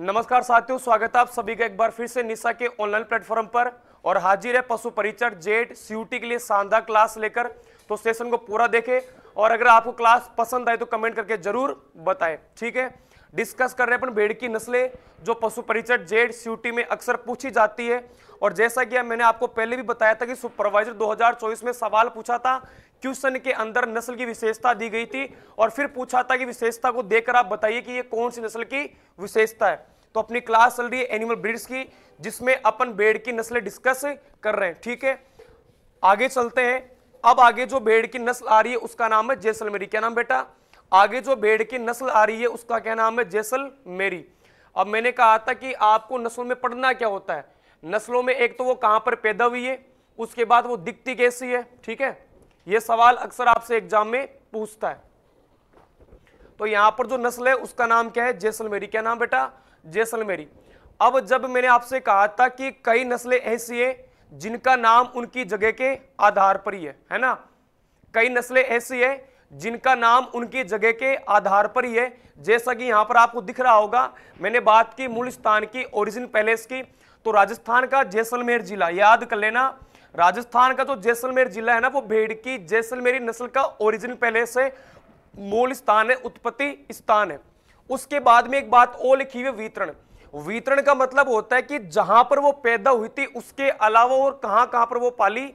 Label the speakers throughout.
Speaker 1: नमस्कार साथियों स्वागत है आप सभी का एक बार फिर से निशा के ऑनलाइन प्लेटफॉर्म पर और हाजिर है पशु परिचर जेट सीयूटी के लिए शानदार क्लास लेकर तो सेशन को पूरा देखें और अगर आपको क्लास पसंद आए तो कमेंट करके जरूर बताएं ठीक है डिस्कस कर रहे हैं अपन भेड़ की नस्लें जो पशु परिचर जेड सी में अक्सर पूछी जाती है और जैसा कि मैंने आपको पहले भी बताया था कि सुपरवाइजर 2024 में सवाल पूछा था क्वेश्चन के अंदर नस्ल की विशेषता दी गई थी और फिर पूछा था कि विशेषता को देखकर आप बताइए कि ये कौन सी नस्ल की विशेषता है तो अपनी क्लास चल रही है एनिमल ब्रिड्स की जिसमें अपन भेड़ की नस्लें डिस्कस कर रहे हैं ठीक है आगे चलते हैं अब आगे जो भेड़ की नस्ल आ रही है उसका नाम है जैसलमेरी क्या नाम बेटा आगे जो भेड़ की नस्ल आ रही है उसका क्या नाम है जैसलमेरी अब मैंने कहा था कि आपको नस्लों में पढ़ना क्या होता है नस्लों में एक तो वो कहां पर पैदा हुई है उसके बाद वो दिखती कैसी है ठीक है ये सवाल अक्सर आपसे एग्जाम में पूछता है तो यहां पर जो नस्ल है उसका नाम क्या है जैसलमेरी क्या नाम बेटा जैसलमेरी अब जब मैंने आपसे कहा था कि कई नस्लें ऐसी हैं जिनका नाम उनकी जगह के आधार पर ही है है ना कई नस्लें ऐसी है जिनका नाम उनकी जगह के आधार पर ही है जैसा कि यहाँ पर आपको दिख रहा होगा मैंने बात की मूल स्थान की ओरिजिन पैलेस की तो राजस्थान का जैसलमेर जिला याद कर लेना राजस्थान का जो तो जैसलमेर जिला है ना वो भेड़ की जैसलमेरी नस्ल का ओरिजिन पैलेस है मूल स्थान है उत्पत्ति स्थान है उसके बाद में एक बात और लिखी हुई वितरण वितरण का मतलब होता है कि जहां पर वो पैदा हुई थी उसके अलावा और कहां कहां पर वो पाली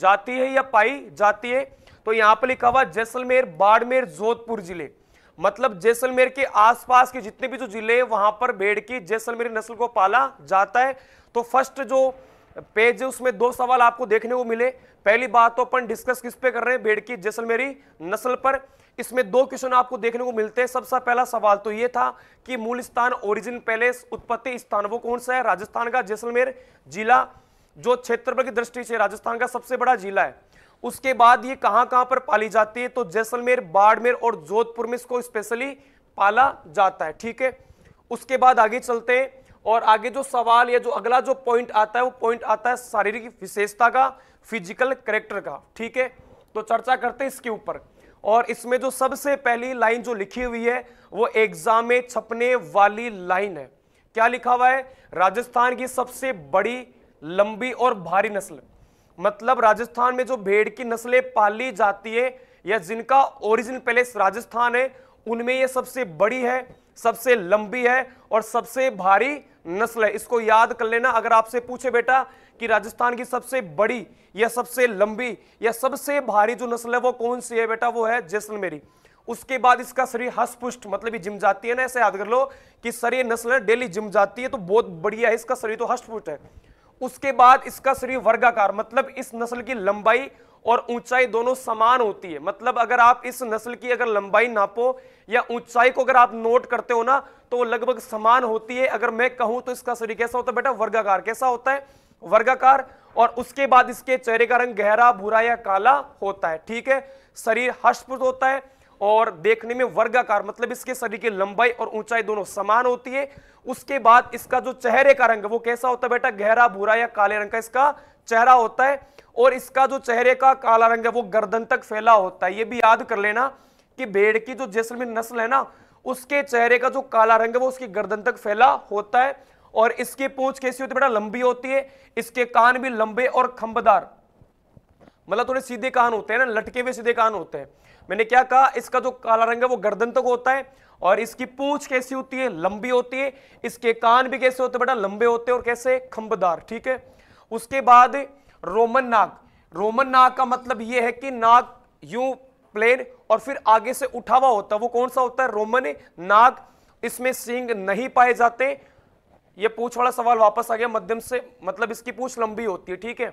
Speaker 1: जाती है या पाई जाती है तो यहां पर लिखा हुआ जैसलमेर बाड़मेर जोधपुर जिले मतलब जैसलमेर के आसपास के जितने भी जो जिले हैं वहां पर भेड़ की जैसलमेरी नस्ल को पाला जाता है तो फर्स्ट जो पेज है उसमें दो सवाल आपको देखने को मिले पहली बात तो अपन डिस्कस किस पे कर रहे हैं भेड़ की जैसलमेरी नस्ल पर इसमें दो क्वेश्चन आपको देखने को मिलते हैं सबसे पहला सवाल तो यह था कि मूल स्थान ओरिजिन पैलेस उत्पत्ति स्थान वो कौन सा है राजस्थान का जैसलमेर जिला जो क्षेत्रफल की दृष्टि से राजस्थान का सबसे बड़ा जिला है उसके बाद ये कहां कहां पर पाली जाती है तो जैसलमेर बाड़मेर और जोधपुर में इसको स्पेशली पाला जाता है ठीक है उसके बाद आगे चलते हैं और आगे जो सवाल या जो अगला जो पॉइंट आता है वो पॉइंट आता है शारीरिक विशेषता का फिजिकल करेक्टर का ठीक है तो चर्चा करते हैं इसके ऊपर और इसमें जो सबसे पहली लाइन जो लिखी हुई है वो एग्जाम में छपने वाली लाइन है क्या लिखा हुआ है राजस्थान की सबसे बड़ी लंबी और भारी नस्ल मतलब राजस्थान में जो भेड़ की नस्लें पाली जाती है या जिनका ओरिजिन पैलेस राजस्थान है उनमें यह सबसे बड़ी है सबसे लंबी है और सबसे भारी नस्ल है इसको याद कर लेना अगर आपसे पूछे बेटा कि राजस्थान की सबसे बड़ी या सबसे लंबी या सबसे भारी जो नस्ल है वो कौन सी है बेटा वो है जैसलमेरी उसके बाद इसका शरीर हस्पुष्ट मतलब जिम जाती है ना ऐसे याद कर लो कि सर ये नस्ल डेली जिम जाती है तो बहुत बढ़िया है इसका शरीर तो हस्तपुष्ट है उसके बाद इसका शरीर वर्गाकार मतलब इस नस्ल की लंबाई और ऊंचाई दोनों समान होती है मतलब अगर आप इस नस्ल की अगर लंबाई नापो या ऊंचाई को अगर आप नोट करते हो ना तो वो लगभग समान होती है अगर मैं कहूं तो इसका शरीर कैसा होता है बेटा वर्गाकार कैसा होता है वर्गाकार और उसके बाद इसके चेहरे का रंग गहरा भूरा या काला होता है ठीक है शरीर हष्ट होता है और देखने में वर्गाकार मतलब इसके शरीर की लंबाई और ऊंचाई दोनों समान होती है उसके बाद इसका जो चेहरे का रंग है वो कैसा होता है बेटा गहरा भूरा या काले रंग का इसका चेहरा होता है और इसका जो चेहरे का काला रंग है वो गर्दन तक फैला होता है ये भी याद कर लेना कि भेड़ की जो जैसलमेर नस्ल है ना उसके चेहरे का जो काला रंग है वो उसकी गर्दन तक फैला होता है और इसकी पूंछ कैसी होती है बेटा लंबी होती है इसके कान भी लंबे और खंबदार मतलब थोड़े तो सीधे कान होते हैं ना लटके हुए सीधे कान होते हैं मैंने क्या कहा इसका जो काला रंग है वो गर्दन तक होता है और इसकी पूछ कैसी होती है लंबी होती है इसके कान भी कैसे होते हैं बेटा लंबे होते हैं और कैसे खंबदार ठीक है उसके बाद रोमन नाक रोमन नाक का मतलब ये है कि नाक यू प्लेन और फिर आगे से उठा हुआ होता है वो कौन सा होता है रोमन नाक इसमें सींग नहीं पाए जाते ये पूछ वाला सवाल वापस आ गया मध्यम से मतलब इसकी पूछ लंबी होती है ठीक है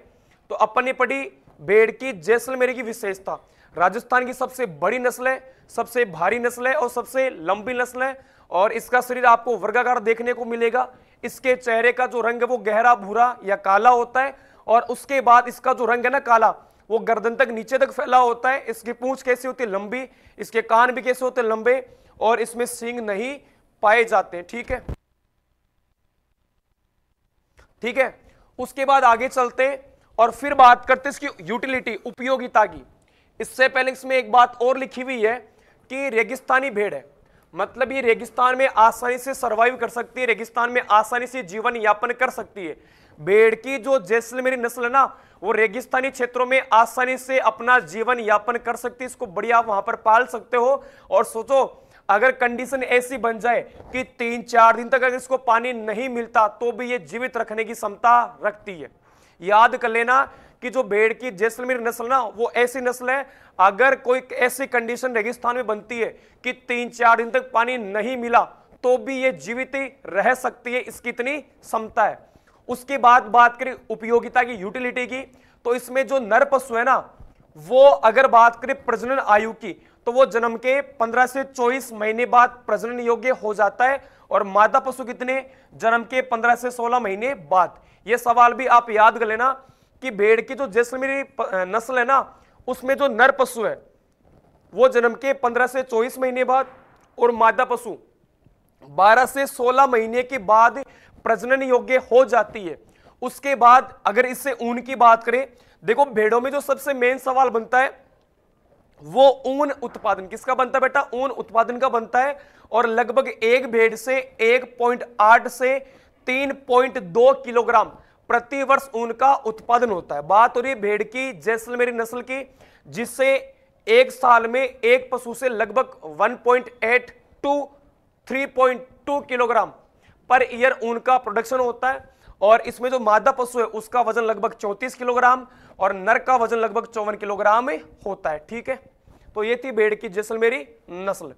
Speaker 1: तो अपन ने पढ़ी भेड़ की जैसलमेरी की विशेषता राजस्थान की सबसे बड़ी नस्ल है सबसे भारी नस्ल है और सबसे लंबी नस्ल है और इसका शरीर आपको वर्गाकार देखने को मिलेगा इसके चेहरे का जो रंग है वो गहरा भूरा या काला होता है और उसके बाद इसका जो रंग है ना काला वो गर्दन तक नीचे तक फैला होता है इसकी पूंछ कैसी होती है लंबी इसके कान भी कैसे होते लंबे और इसमें सिंग नहीं पाए जाते ठीक है ठीक है उसके बाद आगे चलते हैं और फिर बात करते इसकी यूटिलिटी उपयोगिता की इससे पहले इसमें एक बात और लिखी हुई है कि रेगिस्तानी भेड़ है मतलब ये रेगिस्तान में आसानी से सरवाइव कर सकती है रेगिस्तान में आसानी से जीवन यापन कर सकती है भेड़ की जो जैसलमेरी नस्ल है ना वो रेगिस्तानी क्षेत्रों में आसानी से अपना जीवन यापन कर सकती है इसको बढ़िया वहां पर पाल सकते हो और सोचो अगर कंडीशन ऐसी बन जाए कि तीन चार दिन तक अगर इसको पानी नहीं मिलता तो भी ये जीवित रखने की क्षमता रखती है याद कर लेना कि जो भेड़ की जैसलमेर नस्ल ना वो ऐसी नस्ल है अगर कोई ऐसी कंडीशन रेगिस्तान में बनती है कि तीन चार दिन तक पानी नहीं मिला तो भी ये जीवित रह सकती है इसकी इतनी क्षमता है उसके बाद बात करें उपयोगिता की यूटिलिटी की तो इसमें जो नर पशु है ना वो अगर बात करें प्रजनन आयु की तो वो जन्म के 15 से 24 महीने बाद प्रजनन योग्य हो जाता है और मादा पशु कितने जन्म के 15 से 16 महीने बाद ये सवाल भी आप याद कर लेना कि भेड़ की जो जैसलमेरी नस्ल है ना उसमें जो नर पशु है वो जन्म के 15 से 24 महीने बाद और मादा पशु 12 से 16 महीने के बाद प्रजनन योग्य हो जाती है उसके बाद अगर इससे ऊन की बात करें देखो भेड़ों में जो सबसे मेन सवाल बनता है वो ऊन उत्पादन किसका बनता है बेटा ऊन उत्पादन का बनता है और लगभग एक भेड़ से 1.8 से 3.2 किलोग्राम प्रति वर्ष ऊन का उत्पादन होता है बात हो रही है भेड़ की जैसलमेरी नस्ल की जिससे एक साल में एक पशु से लगभग 1.8 to two kilogram per year ऊन का प्रोडक्शन होता है और इसमें जो मादा पशु है उसका वजन लगभग चौतीस किलोग्राम और नर का वजन लगभग चौवन किलोग्राम होता है ठीक है तो ये थी भेड़ की जैसलमेरी नस्ल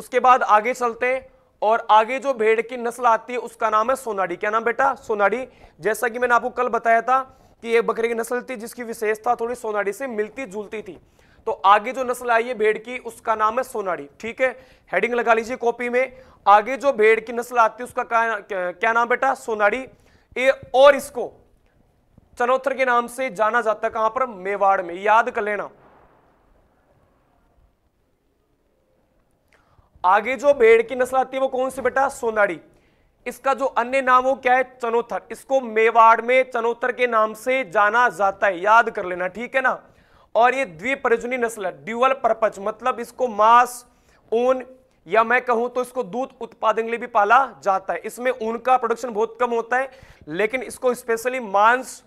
Speaker 1: उसके बाद आगे चलते हैं और आगे जो भेड़ की नस्ल आती है उसका नाम है सोनाडी क्या नाम बेटा सोनाडी जैसा कि मैंने आपको कल बताया था कि ये बकरे की नस्ल थी जिसकी विशेषता थोड़ी सोनाडी से मिलती जुलती थी तो आगे जो नस्ल आई है भेड़ की उसका नाम है सोनाड़ी ठीक है हेडिंग लगा लीजिए कॉपी में आगे जो भेड़ की नस्ल आती है उसका क्या नाम बेटा सोनाड़ी ये और इसको चनोथर के नाम से जाना जाता है कहां पर मेवाड़ में याद कर लेना आगे जो भेड़ की नस्ल आती है वो कौन सी बेटा सोनाड़ी इसका जो अन्य नाम वो क्या है चनोथर इसको मेवाड़ में चनोथर के नाम से जाना जाता है याद कर लेना ठीक है ना और ये द्विप्रजनी नस्ल है ड्यूअल परपच मतलब इसको मांस ऊन या मैं कहूं तो इसको दूध उत्पादन के लिए भी पाला जाता है इसमें ऊन का प्रोडक्शन बहुत कम होता है लेकिन इसको स्पेशली मांस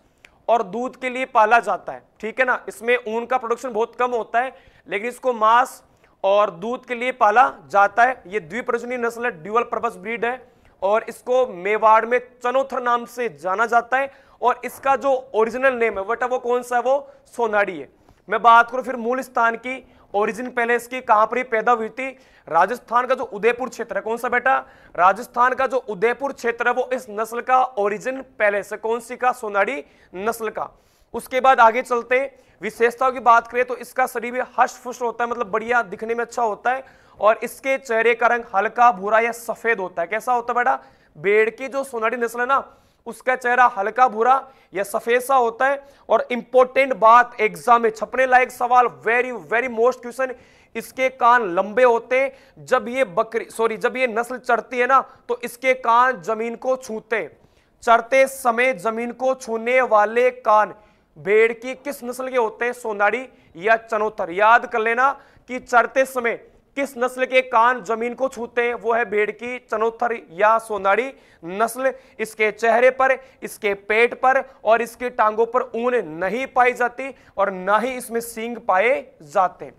Speaker 1: और दूध के लिए पाला जाता है ठीक है ना इसमें ऊन का प्रोडक्शन बहुत कम होता है लेकिन इसको मांस और दूध के लिए पाला जाता है यह द्विप्रजनी नस्ल है ड्यूअल पर्पज ब्रीड है और इसको मेवाड़ में चनोथर नाम से जाना जाता है और इसका जो ओरिजिनल नेम है वो कौन सा है वो सोनाड़ी है मैं बात करूं फिर मूल स्थान की ओरिजिन पहले इसकी कहां पर पैदा हुई थी राजस्थान का जो उदयपुर क्षेत्र है कौन सा बेटा राजस्थान का जो उदयपुर क्षेत्र है वो इस नस्ल का ओरिजिन पैलेस है कौन सी का सोनाड़ी नस्ल का उसके बाद आगे चलते विशेषताओं की बात करें तो इसका शरीर भी हर्ष फुष्ट होता है मतलब बढ़िया दिखने में अच्छा होता है और इसके चेहरे का रंग हल्का भूरा या सफेद होता है कैसा होता है बेटा बेड़ की जो सोनाड़ी नस्ल है ना उसका चेहरा हल्का भूरा या सफेद सा होता है और इंपॉर्टेंट बात एग्जाम में छपने लायक सवाल वेरी वेरी मोस्ट क्वेश्चन इसके कान लंबे होते हैं जब ये बकरी सॉरी जब ये नस्ल चढ़ती है ना तो इसके कान जमीन को छूते चढ़ते समय जमीन को छूने वाले कान भेड़ की किस नस्ल के होते हैं सोनाड़ी या चनोतर याद कर लेना कि चढ़ते समय किस नस्ल के कान जमीन को छूते हैं वो है भेड़ की चनोथर या सोनाड़ी नस्ल इसके चेहरे पर इसके पेट पर और इसके टांगों पर ऊन नहीं पाई जाती और ना ही इसमें सींग पाए जाते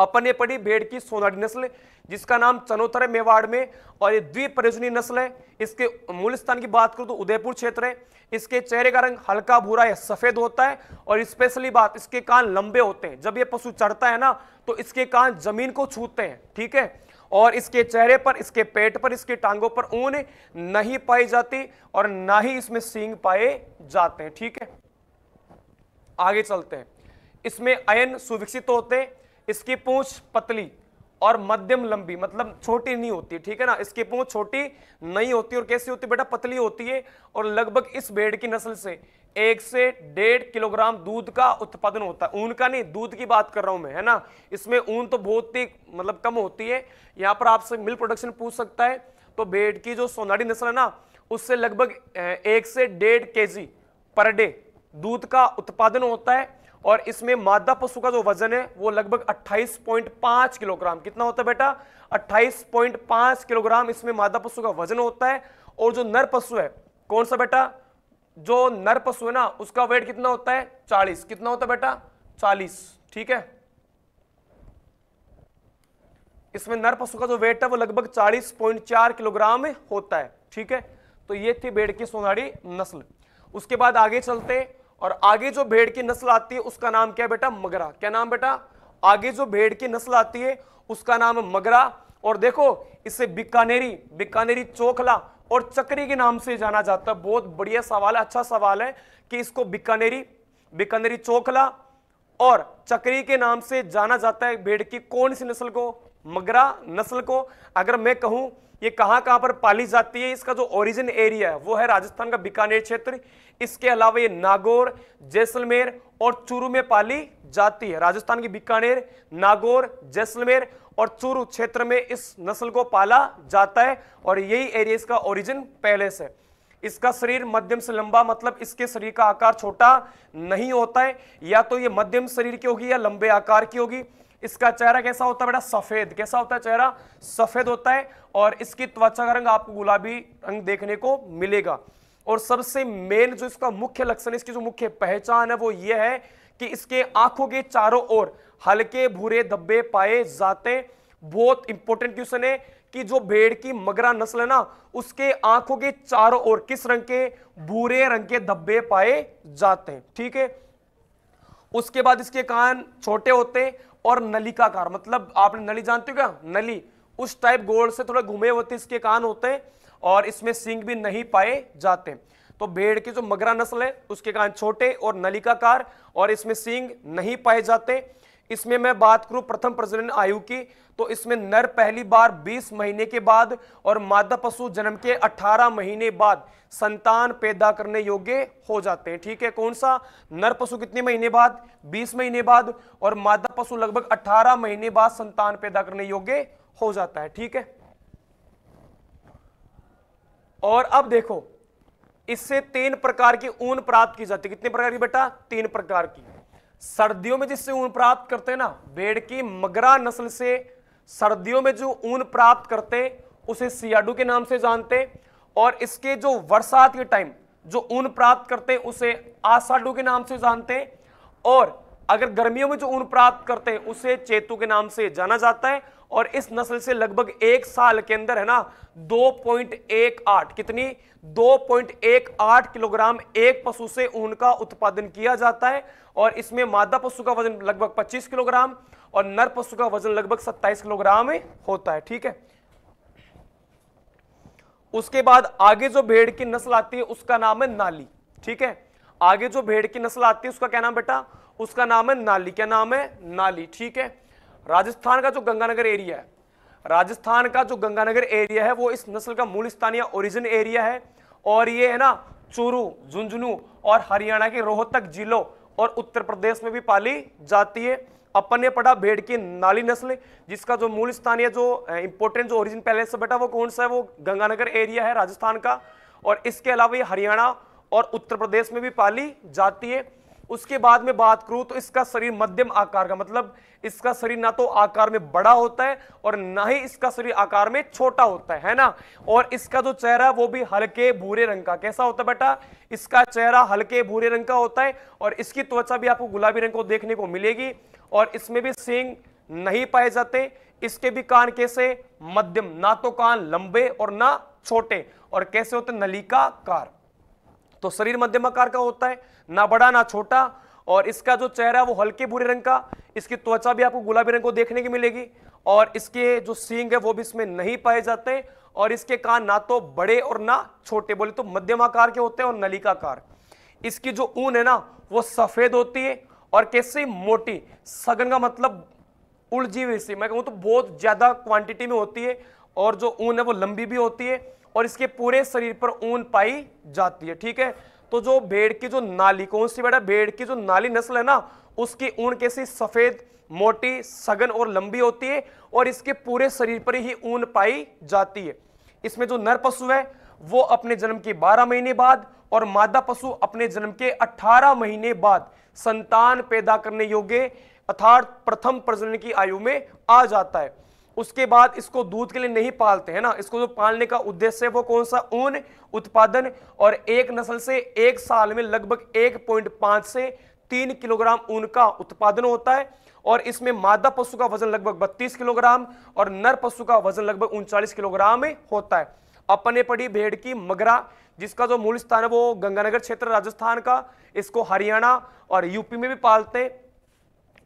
Speaker 1: अपने पड़ी भेड़ की सोनाडी नस्ल जिसका नाम चनोतर है मेवाड़ में और ये द्वीप प्रयोजनी नस्ल है इसके मूल स्थान की बात करूँ तो उदयपुर क्षेत्र है इसके चेहरे का रंग हल्का भूरा या सफेद होता है और स्पेशली बात इसके कान लंबे होते हैं जब ये पशु चढ़ता है ना तो इसके कान जमीन को छूते हैं ठीक है और इसके चेहरे पर इसके पेट पर इसके टांगों पर ऊन नहीं पाई जाती और ना ही इसमें सींग पाए जाते हैं ठीक है आगे चलते हैं इसमें अयन सुविकसित होते हैं इसकी पूछ पतली और मध्यम लंबी मतलब छोटी नहीं होती ठीक है ना इसकी पूछ छोटी नहीं होती और कैसी होती बेटा पतली होती है और लगभग इस भेड़ की नस्ल से एक से डेढ़ किलोग्राम दूध का उत्पादन होता है ऊन का नहीं दूध की बात कर रहा हूं मैं है ना इसमें ऊन तो बहुत ही मतलब कम होती है यहां पर आपसे मिल्क प्रोडक्शन पूछ सकता है तो भेड़ की जो सोनाड़ी नस्ल है ना उससे लगभग एक से डेढ़ के पर डे दूध का उत्पादन होता है और इसमें मादा पशु का जो वजन है वो लगभग 28.5 किलोग्राम कितना होता है बेटा 28.5 किलोग्राम इसमें मादा पशु का वजन होता है और जो नर पशु है कौन सा बेटा जो नर पशु है ना उसका वेट कितना होता है 40 कितना होता है बेटा 40 ठीक है इसमें नर पशु का जो वेट है वो लगभग 40.4 किलोग्राम होता है ठीक है तो ये थी बेड़ की सोनाड़ी नस्ल उसके बाद आगे चलते हैं और आगे जो भेड़ की नस्ल आती है उसका नाम क्या बेटा मगरा क्या नाम बेटा आगे जो भेड़ की नस्ल आती है उसका नाम है मगरा और देखो इसे बिकानेरी बिकानेरी चोखला और चक्री के नाम से जाना जाता है बहुत बढ़िया सवाल है अच्छा सवाल है कि इसको बिकानेरी बिकानेरी चोखला और चक्री के नाम से जाना जाता है भेड़ की कौन सी नस्ल को मगरा नस्ल को अगर मैं कहूं ये कहां कहां पर पाली जाती है इसका जो ओरिजिन एरिया है वो है राजस्थान का बीकानेर क्षेत्र इसके अलावा ये नागौर जैसलमेर और चूरू में पाली जाती है राजस्थान की बीकानेर नागौर जैसलमेर और चूरू क्षेत्र में इस नस्ल को पाला जाता है और यही एरिया इसका ओरिजिन पहले से इसका शरीर मध्यम से लंबा मतलब इसके शरीर का आकार छोटा नहीं होता है या तो ये मध्यम शरीर की होगी या लंबे आकार की होगी इसका चेहरा कैसा होता है बेटा सफेद कैसा होता है चेहरा सफेद होता है और इसकी त्वचा का रंग आपको गुलाबी रंग देखने को मिलेगा और सबसे मेन जो इसका मुख्य लक्षण इसकी जो मुख्य पहचान है वो ये है कि इसके आंखों के चारों ओर हल्के भूरे धब्बे पाए जाते बहुत इंपॉर्टेंट क्वेश्चन है कि जो भेड़ की मगरा नस्ल है ना उसके आंखों के चारों ओर किस रंग के भूरे रंग के धब्बे पाए जाते हैं ठीक है उसके बाद इसके कान छोटे होते हैं और नलिकाकार मतलब आपने नली जानते हो क्या नली उस टाइप गोल से थोड़े घुमे होते इसके कान होते हैं और इसमें सिंग भी नहीं पाए जाते तो भेड़ की जो मगरा नस्ल है उसके कान छोटे और नलिकाकार और इसमें सिंग नहीं पाए जाते इसमें मैं बात करूं प्रथम प्रजनन आयु की तो इसमें नर पहली बार 20 महीने के बाद और मादा पशु जन्म के 18 महीने बाद संतान पैदा करने योग्य हो जाते हैं ठीक है कौन सा नर पशु कितने महीने बाद 20 महीने बाद और मादा पशु लगभग 18 महीने बाद संतान पैदा करने योग्य हो जाता है ठीक है और अब देखो इससे तीन प्रकार की ऊन प्राप्त की जाती है कितने प्रकार की बेटा तीन प्रकार की सर्दियों में जिससे ऊन प्राप्त करते ना बेड़ की मगरा नस्ल से सर्दियों में जो ऊन प्राप्त करते उसे सियाडू के नाम से जानते और इसके जो बरसात के टाइम जो ऊन प्राप्त करते उसे आसाडू के नाम से जानते और अगर गर्मियों में जो ऊन प्राप्त करते उसे चेतु के नाम से जाना जाता है और इस नस्ल से लगभग एक साल के अंदर है ना 2.18 कितनी 2.18 किलोग्राम एक पशु से ऊन का उत्पादन किया जाता है और इसमें मादा पशु का वजन लगभग 25 किलोग्राम और नर पशु का वजन लगभग 27 किलोग्राम होता है ठीक है उसके बाद आगे जो भेड़ की नस्ल आती है उसका नाम है नाली ठीक है आगे जो भेड़ की नस्ल आती है उसका क्या नाम बेटा उसका नाम है नाली क्या नाम है नाली ठीक है राजस्थान का जो गंगानगर एरिया है राजस्थान का जो गंगानगर एरिया है वो इस नस्ल का मूल स्थानीय ओरिजिन एरिया है और ये है ना चूरू झुंझुनू और हरियाणा के रोहतक जिलों और उत्तर प्रदेश में भी पाली जाती है अपन ने पढ़ा भेड़ की नाली नस्ल जिसका जो मूल स्थानीय जो इंपोर्टेंट जो ओरिजिन पहले से बैठा वो कौन सा है वो गंगानगर एरिया है राजस्थान का और इसके अलावा ये हरियाणा और उत्तर प्रदेश में भी पाली जाती है उसके बाद में बात करूं तो इसका शरीर मध्यम आकार का मतलब इसका शरीर ना तो आकार में बड़ा होता है और ना ही इसका शरीर आकार में छोटा होता है, है ना और इसका जो चेहरा वो भी हल्के भूरे रंग का कैसा होता है बेटा इसका चेहरा हल्के भूरे रंग का होता है और इसकी त्वचा भी आपको गुलाबी रंग को देखने को मिलेगी और इसमें भी सींग नहीं पाए जाते इसके भी कान कैसे मध्यम ना तो कान लंबे और ना छोटे और कैसे होते नलिका कार तो शरीर मध्यम आकार का होता है ना बड़ा ना छोटा और इसका जो चेहरा वो हल्के भूरे रंग का इसकी त्वचा भी आपको गुलाबी रंग को देखने की मिलेगी और इसके जो सींग है वो भी इसमें नहीं पाए जाते और इसके कान ना तो बड़े और ना छोटे बोले तो मध्यम आकार के होते हैं और नलिकाकार इसकी जो ऊन है ना वो सफ़ेद होती है और कैसी मोटी सघन का मतलब उलझी हुई सी मैं कहूँ तो बहुत ज़्यादा क्वांटिटी में होती है और जो ऊन है वो लंबी भी होती है और इसके पूरे शरीर पर ऊन पाई जाती है ठीक है तो जो भेड़ की जो नाली कौन सी बेटा भेड़ की जो नाली नस्ल है ना उसकी ऊन कैसी सफेद मोटी सघन और लंबी होती है और इसके पूरे शरीर पर ही ऊन पाई जाती है इसमें जो नर पशु है वो अपने जन्म के 12 महीने बाद और मादा पशु अपने जन्म के 18 महीने बाद संतान पैदा करने योग्य अर्थात प्रथम प्रजनन की आयु में आ जाता है उसके बाद इसको दूध के लिए नहीं पालते है ना इसको जो पालने का उद्देश्य है वो कौन सा ऊन उत्पादन और एक नस्ल से एक साल में लगभग एक पॉइंट पांच से तीन किलोग्राम ऊन का उत्पादन होता है और इसमें मादा पशु का वजन लगभग बत्तीस किलोग्राम और नर पशु का वजन लगभग उनचालीस किलोग्राम होता है अपने पड़ी भेड़ की मगरा जिसका जो मूल स्थान है वो गंगानगर क्षेत्र राजस्थान का इसको हरियाणा और यूपी में भी पालते हैं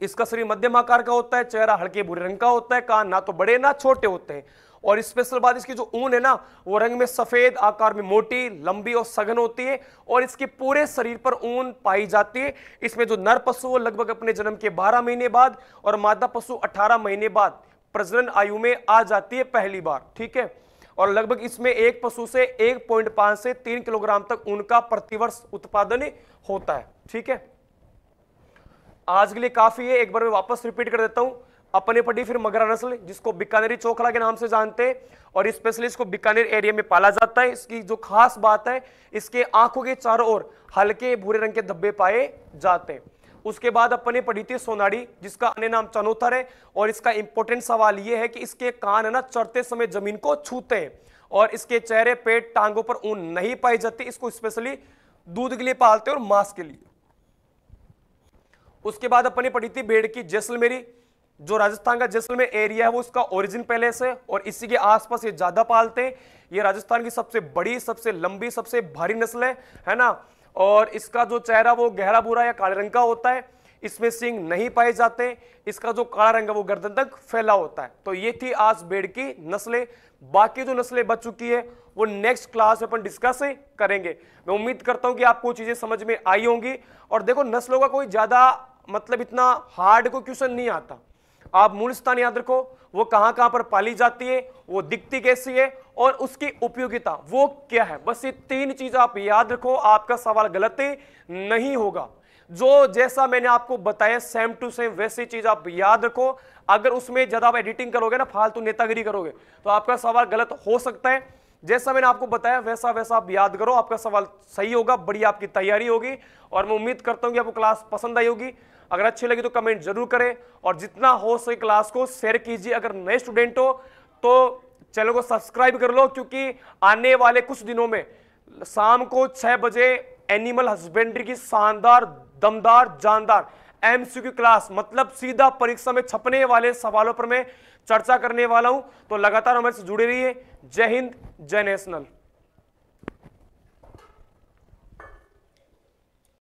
Speaker 1: इसका शरीर मध्यम आकार का होता है चेहरा हल्के भूरे रंग का होता है कान ना तो बड़े ना छोटे होते हैं और स्पेशल बात इसकी जो ऊन है ना वो रंग में सफेद आकार में मोटी लंबी और सघन होती है और इसके पूरे शरीर पर ऊन पाई जाती है इसमें जो नर पशु वो लगभग अपने जन्म के 12 महीने बाद और मादा पशु 18 महीने बाद प्रजनन आयु में आ जाती है पहली बार ठीक है और लगभग इसमें एक पशु से 1.5 से 3 किलोग्राम तक ऊन का प्रतिवर्ष उत्पादन होता है ठीक है आज के लिए काफ़ी है एक बार मैं वापस रिपीट कर देता हूँ अपने पड़ी फिर मगरा नस्ल जिसको बीकानेरी चोखला के नाम से जानते हैं और स्पेशली इसको बीकानेर एरिया में पाला जाता है इसकी जो खास बात है इसके आंखों के चारों ओर हल्के भूरे रंग के धब्बे पाए जाते हैं उसके बाद अपने पढ़ी थी सोनाड़ी जिसका अन्य नाम चनोथर है और इसका इंपॉर्टेंट सवाल यह है कि इसके कान है ना चढ़ते समय जमीन को छूते हैं और इसके चेहरे पेट टांगों पर ऊन नहीं पाई जाती इसको स्पेशली दूध के लिए पालते हैं और मांस के लिए उसके बाद अपनी पढ़ी थी बेड़ की जैसलमेरी जो राजस्थान का जैसलमेर एरिया है वो इसका ओरिजिन पैलेस है और इसी के आसपास ये ज़्यादा पालते हैं ये राजस्थान की सबसे बड़ी सबसे लंबी सबसे भारी नस्ल है है ना और इसका जो चेहरा वो गहरा भूरा या काले रंग का होता है इसमें सिंह नहीं पाए जाते इसका जो काला रंग है वो गर्दन तक फैला होता है तो ये थी आज बेड़ की नस्लें बाकी जो नस्लें बच चुकी है वो नेक्स्ट क्लास में अपन डिस्कस करेंगे मैं उम्मीद करता हूँ कि आपको चीज़ें समझ में आई होंगी और देखो नस्लों का कोई ज़्यादा मतलब इतना हार्ड को क्वेश्चन नहीं आता आप मूल स्थान याद रखो वो कहां कहां पर पाली जाती है वो दिखती कैसी है और उसकी उपयोगिता वो क्या है बस ये तीन चीज़ आप याद रखो आपका सवाल गलत नहीं होगा जो जैसा मैंने आपको बताया सेम टू सेम वैसी चीज़ आप याद रखो अगर उसमें ज़्यादा आप एडिटिंग करोगे ना फालतू नेतागिरी करोगे तो आपका सवाल गलत हो सकता है जैसा मैंने आपको बताया वैसा वैसा आप याद करो आपका सवाल सही होगा बड़ी आपकी तैयारी होगी और मैं उम्मीद करता हूँ कि आपको क्लास पसंद आई होगी अगर अच्छी लगी तो कमेंट जरूर करें और जितना हो सके क्लास को शेयर कीजिए अगर नए स्टूडेंट हो तो चैनल को सब्सक्राइब कर लो क्योंकि आने वाले कुछ दिनों में शाम को छह बजे एनिमल हस्बेंड्री की शानदार दमदार जानदार एमसीक्यू क्लास मतलब सीधा परीक्षा में छपने वाले सवालों पर मैं चर्चा करने वाला हूं तो लगातार हमारे से जुड़े रहिए जय हिंद जय नेशनल